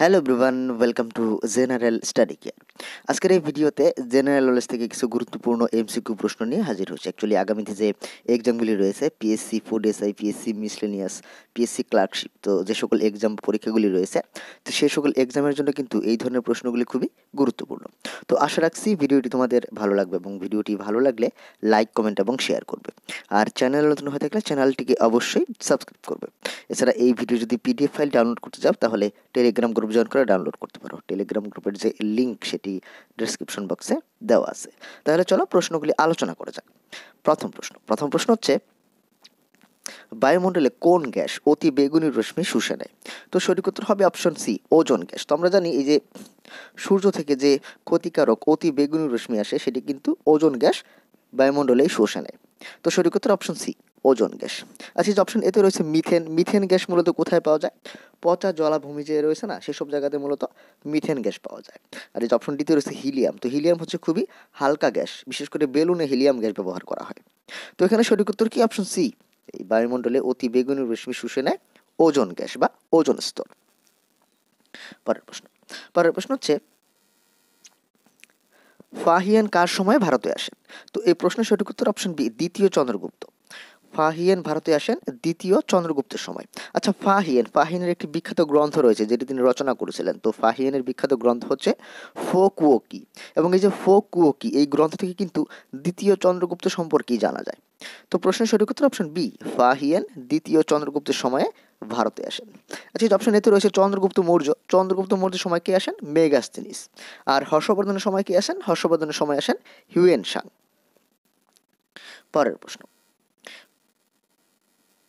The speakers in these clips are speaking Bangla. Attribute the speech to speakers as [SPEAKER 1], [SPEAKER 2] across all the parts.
[SPEAKER 1] হ্যালো ব্রুবান welcome to general study care আজকের এই ভিডিওতে জেনারেল নলেজ থেকে কিছু গুরুত্বপূর্ণ এমসিকিউ প্রশ্ন নিয়ে হাজির হচ্ছে অ্যাকচুয়ালি আগামীতে যে এক্সামগুলি রয়েছে PSC food SI PSC miscellaneous PSC clerkship তো যে সকল এক্সাম পরীক্ষাগুলি রয়েছে তো সেই সকল এক্সামের জন্য কিন্তু এই ধরনের প্রশ্নগুলি খুবই গুরুত্বপূর্ণ তো আশা রাখছি ভিডিওটি তোমাদের ভালো লাগবে এবং ভিডিওটি ভালো লাগলে লাইক কমেন্ট এবং শেয়ার করবে আর চ্যানেল নতুন হয়ে থাকলে চ্যানেলটিকে অবশ্যই সাবস্ক্রাইব করবে এছাড়া এই ভিডিও যদি পিডিএফ ফাইল ডাউনলোড করতে চাও তাহলে টেলিগ্রাম গ্রুপ গ্রুপ জয়েন করে ডাউনলোড করতে পারো টেলিগ্রাম গ্রুপের যে লিঙ্ক সেটি ডিসক্রিপশন বক্সে দেওয়া আছে তাহলে চলো প্রশ্নগুলি আলোচনা করা যাক প্রথম প্রশ্ন প্রথম প্রশ্ন হচ্ছে বায়ুমণ্ডলে কোন গ্যাস অতি বেগুনি রশ্মি শুষে নেয় তো সঠিক উত্তর হবে অপশন সি ওজন গ্যাস তো আমরা জানি এই যে সূর্য থেকে যে ক্ষতিকারক অতি বেগুনি রশ্মি আসে সেটি কিন্তু ওজন গ্যাস বায়ুমণ্ডলেই নেয় তো সঠিক উত্তর অপশন সি ওজন গ্যাস আচ্ছা যে অপশন এতে রয়েছে মিথেন মিথেন গ্যাস মূলত কোথায় পাওয়া যায় পচা জলাভূমি যে রয়েছে না সেসব জায়গাতে মূলত মিথেন গ্যাস পাওয়া যায় আর এই যে অপশন ডিতে রয়েছে হিলিয়াম তো হিলিয়াম হচ্ছে খুবই হালকা গ্যাস বিশেষ করে বেলুনে হিলিয়াম গ্যাস ব্যবহার করা হয় তো এখানে সঠিক উত্তর কি অপশন সি এই বায়ুমণ্ডলে অতি বেগুনি রশ্মি শুষে নেয় ওজন গ্যাস বা ওজন স্তর পরের প্রশ্ন পরের প্রশ্ন হচ্ছে ফাহিয়ান কার সময় ভারতে আসেন তো এই প্রশ্নের সঠিক উত্তর অপশন বি দ্বিতীয় চন্দ্রগুপ্ত ফাহিয়েন ভারতে আসেন দ্বিতীয় চন্দ্রগুপ্তের সময় আচ্ছা ফাহিয়েন ফাহিনের একটি বিখ্যাত গ্রন্থ রয়েছে যেটি তিনি রচনা করেছিলেন তো ফাহিয়েনের বিখ্যাত গ্রন্থ হচ্ছে ফোকুয়োকি এবং এই যে ফোকুয়োকি এই গ্রন্থ থেকে কিন্তু দ্বিতীয় চন্দ্রগুপ্ত সম্পর্কেই জানা যায় তো প্রশ্নের সঠিক উত্তর অপশন বি ফাহিয়েন দ্বিতীয় চন্দ্রগুপ্তের সময়ে ভারতে আসেন আচ্ছা অপশন এতে রয়েছে চন্দ্রগুপ্ত মৌর্য চন্দ্রগুপ্ত মৌর্যের সময় কে আসেন মেগাস্তিনিস আর হর্ষবর্ধনের সময় কে আসেন হর্ষবর্ধনের সময় আসেন হিউয়েন সাং পরের প্রশ্ন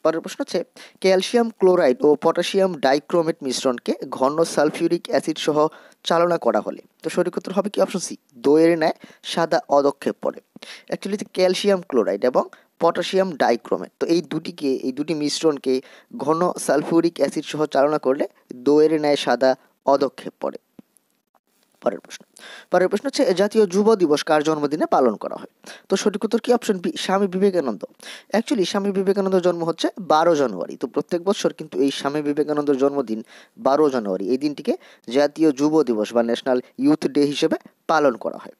[SPEAKER 1] পরের প্রশ্ন হচ্ছে ক্যালসিয়াম ক্লোরাইড ও পটাশিয়াম ডাইক্রোমেট মিশ্রণকে ঘন সালফিউরিক অ্যাসিড সহ চালনা করা হলে তো সঠিক উত্তর হবে কি অপশন সি দইয়ের ন্যায় সাদা অদক্ষেপ পড়ে অ্যাকচুয়ালি ক্যালসিয়াম ক্লোরাইড এবং পটাশিয়াম ডাইক্রোমেট তো এই দুটিকে এই দুটি মিশ্রণকে ঘন সালফিউরিক অ্যাসিড সহ চালনা করলে দইয়ের ন্যায় সাদা অদক্ষেপ পড়ে পরের প্রশ্ন পরের প্রশ্ন হচ্ছে জাতীয় যুব দিবস কার জন্মদিনে পালন করা হয় তো সঠিক উত্তর কি অপশন বি স্বামী বিবেকানন্দ অ্যাকচুয়ালি স্বামী বিবেকানন্দের জন্ম হচ্ছে বারো জানুয়ারি তো প্রত্যেক বছর কিন্তু এই স্বামী বিবেকানন্দের জন্মদিন বারো জানুয়ারি এই দিনটিকে জাতীয় যুব দিবস বা ন্যাশনাল ইউথ ডে হিসেবে পালন করা হয়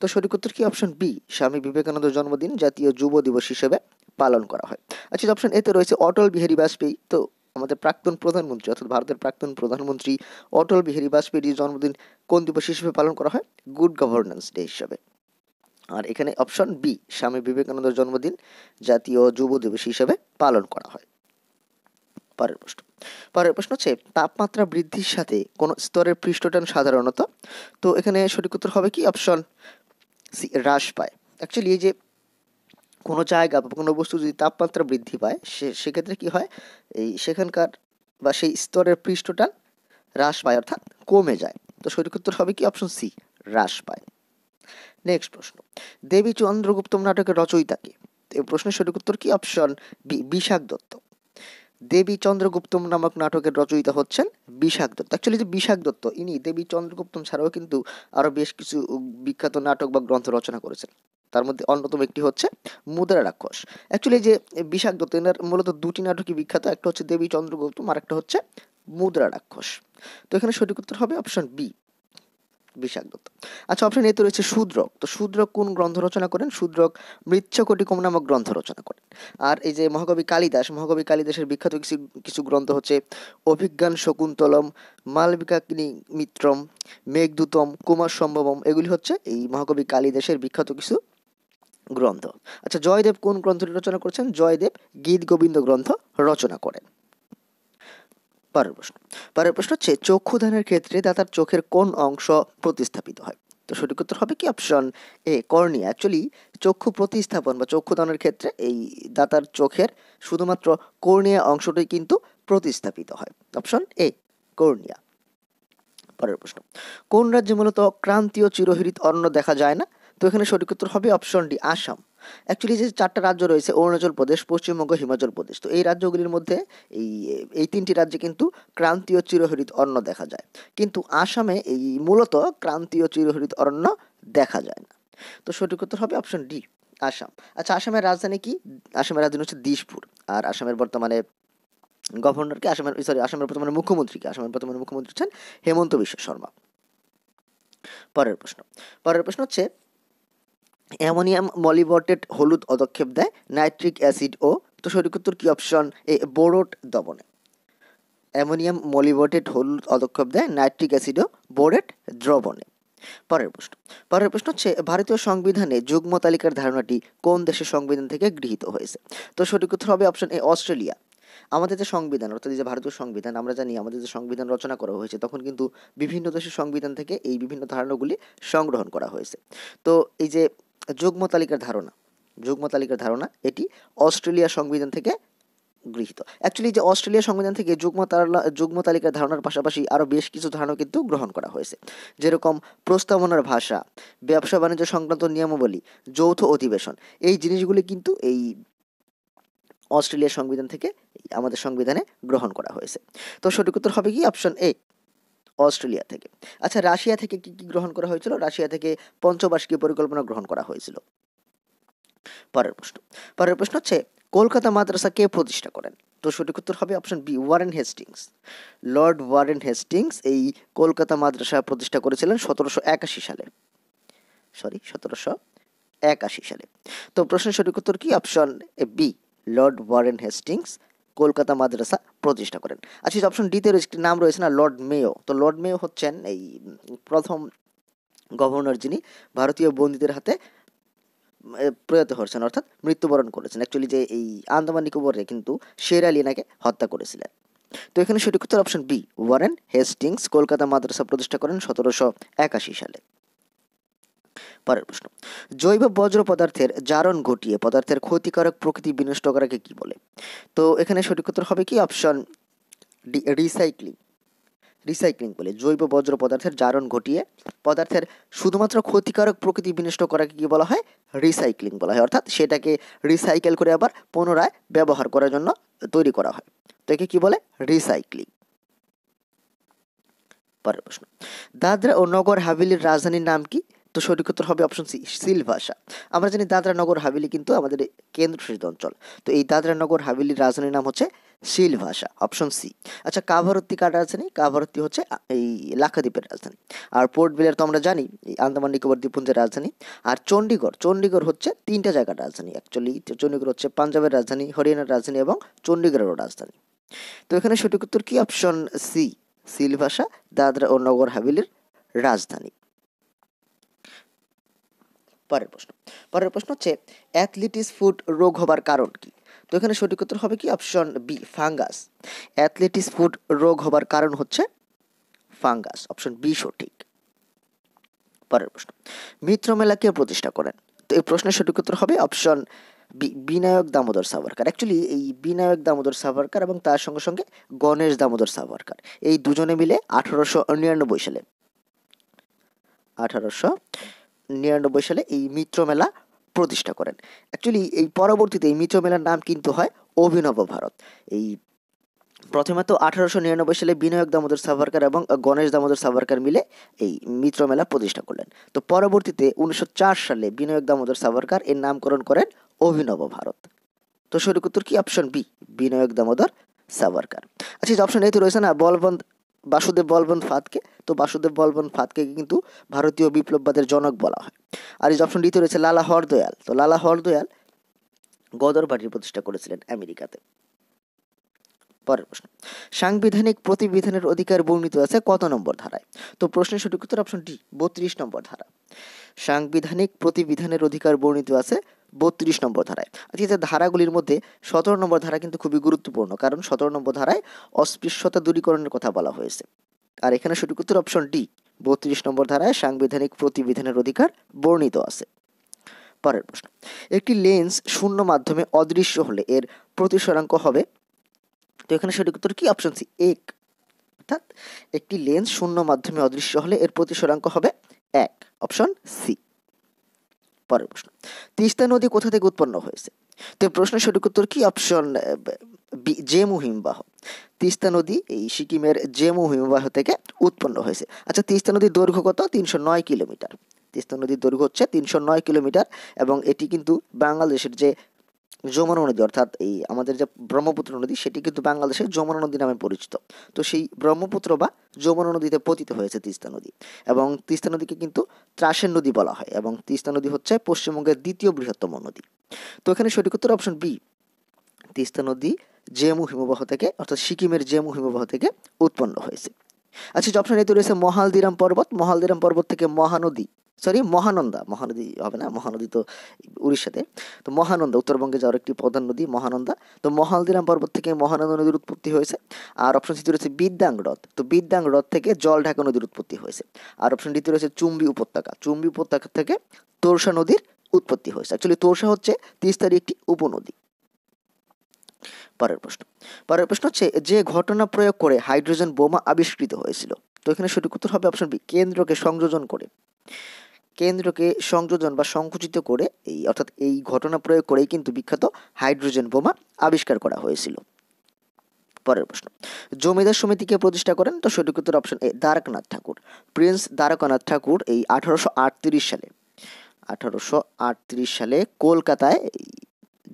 [SPEAKER 1] তো সঠিক উত্তর কি অপশন বি স্বামী বিবেকানন্দের জন্মদিন জাতীয় যুব দিবস হিসেবে পালন করা হয় আচ্ছা অপশন এতে রয়েছে অটল বিহারী বাজপেয়ী তো আমাদের প্রাক্তন প্রধানমন্ত্রী অর্থাৎ ভারতের প্রাক্তন প্রধানমন্ত্রী অটল বিহারী বাজপেয়ীর জন্মদিন কোন দিবস হিসেবে পালন করা হয় গুড গভর্নেন্স ডে হিসাবে আর এখানে অপশন বি স্বামী বিবেকানন্দের জন্মদিন জাতীয় যুব দিবস হিসাবে পালন করা হয় পরের প্রশ্ন পরের প্রশ্ন হচ্ছে তাপমাত্রা বৃদ্ধির সাথে কোন স্তরের পৃষ্ঠটান সাধারণত তো এখানে সঠিক উত্তর হবে কি অপশন সি হ্রাস পায় অ্যাকচুয়ালি এই যে কোনো জায়গা বা কোনো বস্তু যদি তাপমাত্রা বৃদ্ধি পায় সে সেক্ষেত্রে কী হয় এই সেখানকার বা সেই স্তরের পৃষ্ঠটা হ্রাস পায় অর্থাৎ কমে যায় তো সঠিক উত্তর হবে কি অপশন সি হ্রাস পায় নেক্সট প্রশ্ন দেবী চন্দ্রগুপ্ত নাটকের কে এই প্রশ্নের সঠিক উত্তর কি অপশন বি বিশাখ দত্ত দেবী চন্দ্রগুপ্ত নামক নাটকের রচয়িতা হচ্ছেন বিশাখ দত্ত অ্যাকচুয়ালি যে বিশাখ দত্ত ইনি দেবী চন্দ্রগুপ্তম ছাড়াও কিন্তু আরও বেশ কিছু বিখ্যাত নাটক বা গ্রন্থ রচনা করেছেন তার মধ্যে অন্যতম একটি হচ্ছে মুদ্রা রাক্ষস অ্যাকচুয়ালি যে বিষাক্ত তেনার মূলত দুটি নাটকই বিখ্যাত একটা হচ্ছে দেবী চন্দ্রগুপ্ত আর একটা হচ্ছে মুদ্রা রাক্ষস তো এখানে সঠিক উত্তর হবে অপশন বি বিষাক্ত আচ্ছা অপশন এতে রয়েছে শূদ্রক তো শূদ্রক কোন গ্রন্থ রচনা করেন শূদ্রক মৃচ্ছকটিকম নামক গ্রন্থ রচনা করেন আর এই যে মহাকবি কালিদাস মহাকবি কালিদাসের বিখ্যাত কিছু কিছু গ্রন্থ হচ্ছে অভিজ্ঞান শকুন্তলম মালবিকাগ্নি মিত্রম মেঘদূতম কুমার সম্ভবম এগুলি হচ্ছে এই মহাকবি কালিদাসের বিখ্যাত কিছু গ্রন্থ আচ্ছা জয়দেব কোন গ্রন্থটি রচনা করেছেন জয়দেব গীত গোবিন্দ গ্রন্থ রচনা করেন পরের প্রশ্ন পরের প্রশ্ন হচ্ছে চক্ষুদানের ক্ষেত্রে দাতার চোখের কোন অংশ প্রতিস্থাপিত হয় তো সঠিক উত্তর হবে কি অপশন এ কর্নিয়া অ্যাকচুয়ালি চক্ষু প্রতিস্থাপন বা চক্ষুদানের ক্ষেত্রে এই দাতার চোখের শুধুমাত্র কর্নিয়া অংশটাই কিন্তু প্রতিস্থাপিত হয় অপশন এ কর্নিয়া পরের প্রশ্ন কোন রাজ্যে মূলত ক্রান্তীয় চিরহরিত অরণ্য দেখা যায় না তো এখানে সঠিক উত্তর হবে অপশন ডি আসাম অ্যাকচুয়ালি যে চারটা রাজ্য রয়েছে অরুণাচল প্রদেশ পশ্চিমবঙ্গ হিমাচল প্রদেশ তো এই রাজ্যগুলির মধ্যে এই এই তিনটি রাজ্যে কিন্তু ক্রান্তীয় চিরহরিত অরণ্য দেখা যায় কিন্তু আসামে এই মূলত ক্রান্তীয় চিরহরিত অরণ্য দেখা যায় না তো সঠিক উত্তর হবে অপশন ডি আসাম আচ্ছা আসামের রাজধানী কি আসামের রাজধানী হচ্ছে দিশপুর আর আসামের বর্তমানে গভর্নরকে আসামের সরি আসামের বর্তমানে মুখ্যমন্ত্রীকে আসামের বর্তমানে মুখ্যমন্ত্রী হচ্ছেন হেমন্ত বিশ্ব শর্মা পরের প্রশ্ন পরের প্রশ্ন হচ্ছে অ্যামোনিয়াম মলিবটেট হলুদ অদক্ষেপ দেয় নাইট্রিক অ্যাসিড ও তো সরিকোত্তর কি অপশন এ বোরোট দমনে অ্যামোনিয়াম মলিবটেট হলুদ অদক্ষেপ দেয় নাইট্রিক অ্যাসিড ও বোরেট দ্রবণে পরের প্রশ্ন পরের প্রশ্ন হচ্ছে ভারতীয় সংবিধানে যুগ্ম তালিকার ধারণাটি কোন দেশের সংবিধান থেকে গৃহীত হয়েছে তো সঠিক উত্তর হবে অপশন এ অস্ট্রেলিয়া আমাদের যে সংবিধান অর্থাৎ যে ভারতীয় সংবিধান আমরা জানি আমাদের যে সংবিধান রচনা করা হয়েছে তখন কিন্তু বিভিন্ন দেশের সংবিধান থেকে এই বিভিন্ন ধারণাগুলি সংগ্রহণ করা হয়েছে তো এই যে যুগ্ম তালিকার ধারণা যুগ্ম তালিকার ধারণা এটি অস্ট্রেলিয়া সংবিধান থেকে গৃহীত অ্যাকচুয়ালি যে অস্ট্রেলিয়া সংবিধান থেকে যুগ্ম যুগ্ম তালিকার ধারণার পাশাপাশি আরও বেশ কিছু ধারণা কিন্তু গ্রহণ করা হয়েছে যেরকম প্রস্তাবনার ভাষা ব্যবসা বাণিজ্য সংক্রান্ত নিয়মাবলী যৌথ অধিবেশন এই জিনিসগুলি কিন্তু এই অস্ট্রেলিয়া সংবিধান থেকে আমাদের সংবিধানে গ্রহণ করা হয়েছে তো সঠিক উত্তর হবে কি অপশন এ অস্ট্রেলিয়া থেকে আচ্ছা রাশিয়া থেকে কি কি গ্রহণ করা হয়েছিল রাশিয়া থেকে পঞ্চবার্ষিকী পরিকল্পনা গ্রহণ করা হয়েছিল পরের প্রশ্ন পরের প্রশ্ন হচ্ছে কলকাতা মাদ্রাসা কে প্রতিষ্ঠা করেন তো সঠিক উত্তর হবে option B Warren Hastings Lord Warren Hastings এই কলকাতা মাদ্রাসা প্রতিষ্ঠা করেছিলেন সতেরোশো একাশি সালে সরি সতেরোশো একাশি সালে তো প্রশ্নের সঠিক উত্তর কি option A B Lord Warren Hastings Kolkata Madrasa প্রতিষ্ঠা করেন আচ্ছা অপশন ডিতে রয়েছে একটি নাম রয়েছে না লর্ড মেয়ো তো লর্ড মেয়ো হচ্ছেন এই প্রথম গভর্নর যিনি ভারতীয় বন্দীদের হাতে প্রয়াত হয়েছেন অর্থাৎ মৃত্যুবরণ করেছেন অ্যাকচুয়ালি যে এই আন্দামান নিকোবরে কিন্তু শের আলিনাকে হত্যা করেছিলেন তো এখানে সঠিক উত্তর option B Warren Hastings Kolkata Madrasa প্রতিষ্ঠা করেন সতেরোশো একাশি সালে পরের প্রশ্ন জৈব বজ্র পদার্থের জারণ ঘটিয়ে পদার্থের ক্ষতিকারক প্রকৃতি বিনষ্ট করাকে কি বলে তো এখানে সঠিক উত্তর হবে কি অপশন রিসাইক্লিং রিসাইক্লিং বলে জৈব বজ্র পদার্থের জারণ ঘটিয়ে পদার্থের শুধুমাত্র ক্ষতিকারক প্রকৃতি বিনষ্ট করাকে কি বলা হয় রিসাইক্লিং বলা হয় অর্থাৎ সেটাকে রিসাইকেল করে আবার পুনরায় ব্যবহার করার জন্য তৈরি করা হয় তো একে কি বলে রিসাইক্লিং পরের প্রশ্ন দাদরা ও নগর হাভেলির রাজধানীর নাম কি তো সঠিক উত্তর হবে অপশন সি ভাষা আমরা জানি দাদরা নগর হাভেলি কিন্তু আমাদের কেন্দ্রশাসিত অঞ্চল তো এই দাদরা নগর হাভেলির রাজধানীর নাম হচ্ছে ভাষা অপশন সি আচ্ছা কাভারত্তি কার রাজধানী কাভারত্তি হচ্ছে এই লাক্ষাদ্বীপের রাজধানী আর পোর্ট ব্লেয়ার তো আমরা জানি এই আন্দামান নিকোবর দ্বীপপুঞ্জের রাজধানী আর চণ্ডীগড় চণ্ডীগড় হচ্ছে তিনটা জায়গার রাজধানী অ্যাকচুয়ালি চণ্ডীগড় হচ্ছে পাঞ্জাবের রাজধানী হরিয়ানার রাজধানী এবং চণ্ডীগড়েরও রাজধানী তো এখানে সঠিক উত্তর কি অপশন সি ভাষা দাদরা ও নগর হাভেলির রাজধানী পরের প্রশ্ন পরের প্রশ্ন হচ্ছে অ্যাথলিটিস ফুট রোগ হবার কারণ কি তো এখানে সঠিক উত্তর হবে কি option B fungus athlete's foot রোগ হবার কারণ হচ্ছে ফাঙ্গাস অপশন বি সঠিক পরের প্রশ্ন মিত্র মেলা কে প্রতিষ্ঠা করেন তো এই প্রশ্নের সঠিক উত্তর হবে option B Vinayak Damodar Savarkar actually এই বিনায়ক দামোদর সাভারকার এবং তার সঙ্গে সঙ্গে গণেশ দামোদর সাভারকার এই দুজনে মিলে আঠারোশো নিরানব্বই সালে আঠারোশো নিরানব্বই সালে এই মিত্র মেলা প্রতিষ্ঠা করেন অ্যাকচুয়ালি এই পরবর্তীতে এই মিত্র মেলার নাম কিন্তু হয় অভিনব ভারত এই প্রথমে তো আঠারোশো নিরানব্বই সালে বিনায়ক দামোদর সাভারকার এবং গণেশ দামোদর সাভারকার মিলে এই মিত্র মেলা প্রতিষ্ঠা করলেন তো পরবর্তীতে উনিশশো সালে বিনায়ক দামোদর সাভারকার এর নামকরণ করেন অভিনব ভারত তো সঠিক উত্তর কি অপশন বি বিনায়ক দামোদর সাভারকার আচ্ছা অপশন এ তো রয়েছে না বলবন্ত বাসুদেব বলবন ফাঁদকে তো বাসুদেব বলবন ফাঁদকে কিন্তু ভারতীয় বিপ্লববাদের জনক বলা হয় আর এই অপশন ডিতে রয়েছে লালা হরদয়াল তো লালা হরদয়াল গদর বাড়ির প্রতিষ্ঠা করেছিলেন আমেরিকাতে পরের প্রশ্ন সাংবিধানিক প্রতিবিধানের অধিকার বর্ণিত আছে কত নম্বর ধারায় তো প্রশ্নের সঠিক উত্তর অপশন ডি বত্রিশ নম্বর ধারা সাংবিধানিক প্রতিবিধানের অধিকার বর্ণিত আছে বত্রিশ নম্বর ধারায় আজকে ধারাগুলির মধ্যে সতেরো নম্বর ধারা কিন্তু খুবই গুরুত্বপূর্ণ কারণ সতেরো নম্বর ধারায় অস্পৃশ্যতা দূরীকরণের কথা বলা হয়েছে আর এখানে সঠিক উত্তর অপশন ডি বত্রিশ নম্বর ধারায় সাংবিধানিক প্রতিবিধানের অধিকার বর্ণিত আছে পরের প্রশ্ন একটি লেন্স শূন্য মাধ্যমে অদৃশ্য হলে এর প্রতিসরাঙ্ক হবে তো এখানে সঠিক উত্তর কি অপশন সি এক অর্থাৎ একটি লেন্স শূন্য মাধ্যমে অদৃশ্য হলে এর প্রতিসরাঙ্ক হবে এক অপশন সি পরের প্রশ্ন তিস্তা নদী কোথা থেকে উৎপন্ন হয়েছে তো প্রশ্ন সঠিক উত্তর কি অপশন জেমু হিমবাহ তিস্তা নদী এই সিকিমের জেমু হিমবাহ থেকে উৎপন্ন হয়েছে আচ্ছা তিস্তা নদীর দৈর্ঘ্য কত তিনশো নয় কিলোমিটার তিস্তা নদীর দৈর্ঘ্য হচ্ছে তিনশো নয় কিলোমিটার এবং এটি কিন্তু বাংলাদেশের যে যমুনা নদী অর্থাৎ এই আমাদের যে ব্রহ্মপুত্র নদী সেটি কিন্তু বাংলাদেশের যমুনা নদী নামে পরিচিত তো সেই ব্রহ্মপুত্র বা যমুনা নদীতে পতিত হয়েছে তিস্তা নদী এবং তিস্তা নদীকে কিন্তু ত্রাসের নদী বলা হয় এবং তিস্তা নদী হচ্ছে পশ্চিমবঙ্গের দ্বিতীয় বৃহত্তম নদী তো এখানে সঠিক উত্তর অপশন বি তিস্তা নদী জেমু হিমবাহ থেকে অর্থাৎ সিকিমের জেমু হিমবাহ থেকে উৎপন্ন হয়েছে আচ্ছা অপশন এতে রয়েছে মহালদিরাম পর্বত মহালদিরাম পর্বত থেকে মহানদী সরি মহানন্দা মহানদী হবে না মহানদী তো উড়িষ্যাতে তো মহানন্দা উত্তরবঙ্গে যাওয়ার একটি প্রধান নদী মহানন্দা তো মহালদিরাম পর্বত থেকে মহানন্দা নদীর উৎপত্তি হয়েছে আর অপশন সিটি রয়েছে বিদ্যাং হ্রদ তো বিদ্যাং হ্রদ থেকে জল ঢাকা নদীর উৎপত্তি হয়েছে আর অপশন ডিতে রয়েছে চুম্বি উপত্যকা চুম্বি উপত্যকা থেকে তোরসা নদীর উৎপত্তি হয়েছে অ্যাকচুয়ালি তোরসা হচ্ছে তিস্তারি একটি উপনদী পরের প্রশ্ন পরের প্রশ্ন হচ্ছে যে ঘটনা প্রয়োগ করে হাইড্রোজেন বোমা আবিষ্কৃত হয়েছিল তো এখানে সঠিক উত্তর হবে অপশন বি কেন্দ্রকে সংযোজন করে কেন্দ্রকে সংযোজন বা সংকুচিত করে এই অর্থাৎ এই ঘটনা প্রয়োগ করেই কিন্তু বিখ্যাত হাইড্রোজেন বোমা আবিষ্কার করা হয়েছিল পরের প্রশ্ন জমিদার সমিতিকে প্রতিষ্ঠা করেন তো সঠিক উত্তর option A Dwarkanath Thakur prince Dwarkanath Thakur এই আঠারোশো সালে আঠারোশো সালে কলকাতায়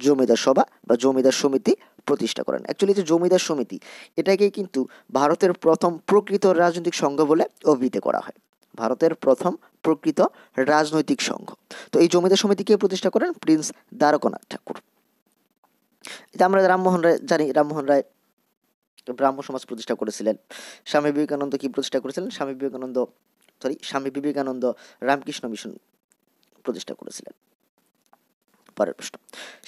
[SPEAKER 1] জমিদার সভা বা জমিদার সমিতি প্রতিষ্ঠা করেন অ্যাকচুয়ালি যে জমিদার সমিতি এটাকে কিন্তু ভারতের প্রথম প্রকৃত রাজনৈতিক সংঘ বলে অভিহিত করা হয় ভারতের প্রথম প্রকৃত রাজনৈতিক সংঘ তো এই জমিদার সমিতিকে প্রতিষ্ঠা করেন প্রিন্স দ্বারকনাথ ঠাকুর আমরা রামমোহন রায় জানি রামমোহন রায় ব্রাহ্ম সমাজ প্রতিষ্ঠা করেছিলেন স্বামী বিবেকানন্দ কি প্রতিষ্ঠা করেছিলেন স্বামী বিবেকানন্দ সরি স্বামী বিবেকানন্দ রামকৃষ্ণ মিশন প্রতিষ্ঠা করেছিলেন পরের প্রশ্ন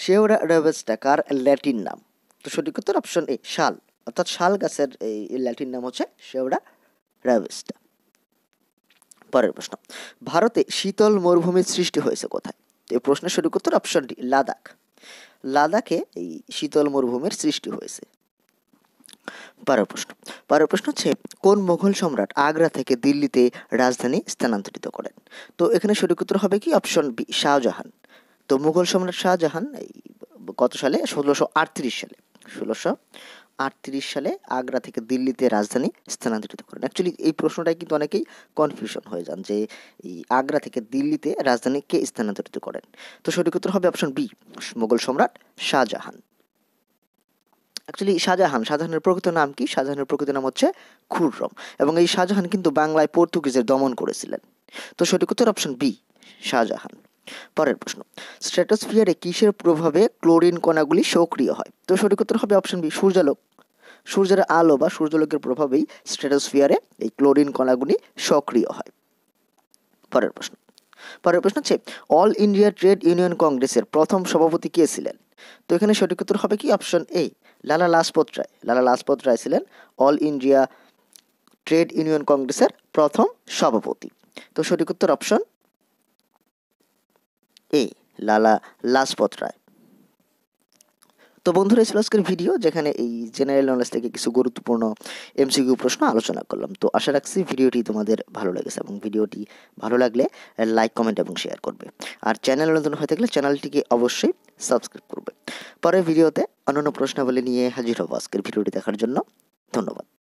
[SPEAKER 1] শেওরা রেভেস্টা কার ল্যাটিন নাম তো সঠিক উত্তর অপশন এ শাল অর্থাৎ শাল গাছের এই ল্যাটিন নাম হচ্ছে শেওরা রেভেস্টা পরের প্রশ্ন ভারতে শীতল মরুভূমির সৃষ্টি হয়েছে কোথায় এই প্রশ্নের সঠিক উত্তর অপশন ডি লাদাখ লাদাখে এই শীতল মরুভূমির সৃষ্টি হয়েছে পরের প্রশ্ন পরের প্রশ্ন হচ্ছে কোন মোঘল সম্রাট আগ্রা থেকে দিল্লিতে রাজধানী স্থানান্তরিত করেন তো এখানে সঠিক উত্তর হবে কি অপশন বি শাহজাহান তো মুঘল সম্রাট শাহজাহান এই গত সালে ষোলোশো আটত্রিশ সালে ষোলোশো আটত্রিশ সালে আগ্রা থেকে দিল্লিতে রাজধানী স্থানান্তরিত করেন অ্যাকচুয়ালি এই প্রশ্নটাই কিন্তু অনেকেই কনফিউশন হয়ে যান যে এই আগ্রা থেকে দিল্লিতে রাজধানী কে স্থানান্তরিত করেন তো সঠিক উত্তর হবে অপশন বি মোগল সম্রাট শাহজাহান অ্যাকচুয়ালি শাহজাহান শাহজাহানের প্রকৃত নাম কি শাহজাহানের প্রকৃত নাম হচ্ছে খুররম এবং এই শাহজাহান কিন্তু বাংলায় পর্তুগিজের দমন করেছিলেন তো সঠিক উত্তর অপশন বি শাহজাহান পরের প্রশ্ন স্ট্র্যাটোস্ফিয়ারে কিসের প্রভাবে ক্লোরিন কণাগুলি সক্রিয় হয় তো সঠিক উত্তর হবে অপশন বি সূর্যালোক সূর্যের আলো বা সূর্যলোকের প্রভাবেই স্ট্র্যাটোস্ফিয়ারে এই ক্লোরিন কণাগুলি সক্রিয় হয় পরের প্রশ্ন পরের প্রশ্ন হচ্ছে অল ইন্ডিয়া ট্রেড ইউনিয়ন কংগ্রেসের প্রথম সভাপতি কে ছিলেন তো এখানে সঠিক উত্তর হবে কি অপশন এ লালা লাজপত রায় লালা লাজপত রায় ছিলেন অল ইন্ডিয়া ট্রেড ইউনিয়ন কংগ্রেসের প্রথম সভাপতি তো সঠিক উত্তর অপশন এ লালা লাজপত রায় তো বন্ধুরা ছিল আজকের ভিডিও যেখানে এই জেনারেল নলেজ থেকে কিছু গুরুত্বপূর্ণ এমসিকিউ প্রশ্ন আলোচনা করলাম তো আশা রাখছি ভিডিওটি তোমাদের ভালো লেগেছে এবং ভিডিওটি ভালো লাগলে লাইক কমেন্ট এবং শেয়ার করবে আর চ্যানেল নতুন হয়ে থাকলে চ্যানেলটিকে অবশ্যই সাবস্ক্রাইব করবে পরের ভিডিওতে অন্যান্য প্রশ্নাবলী নিয়ে হাজির হবো আজকের ভিডিওটি দেখার জন্য ধন্যবাদ